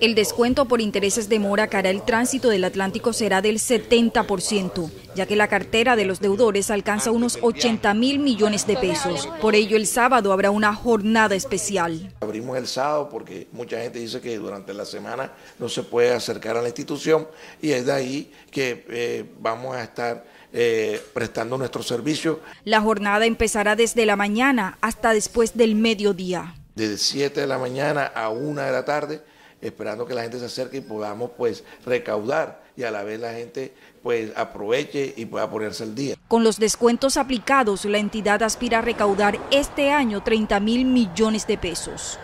El descuento por intereses de mora cara el tránsito del Atlántico será del 70%, ya que la cartera de los deudores alcanza unos 80 mil millones de pesos. Por ello, el sábado habrá una jornada especial. Abrimos el sábado porque mucha gente dice que durante la semana no se puede acercar a la institución y es de ahí que eh, vamos a estar eh, prestando nuestro servicio. La jornada empezará desde la mañana hasta después del mediodía. De 7 de la mañana a 1 de la tarde esperando que la gente se acerque y podamos pues recaudar y a la vez la gente pues aproveche y pueda ponerse el día. Con los descuentos aplicados, la entidad aspira a recaudar este año 30 mil millones de pesos.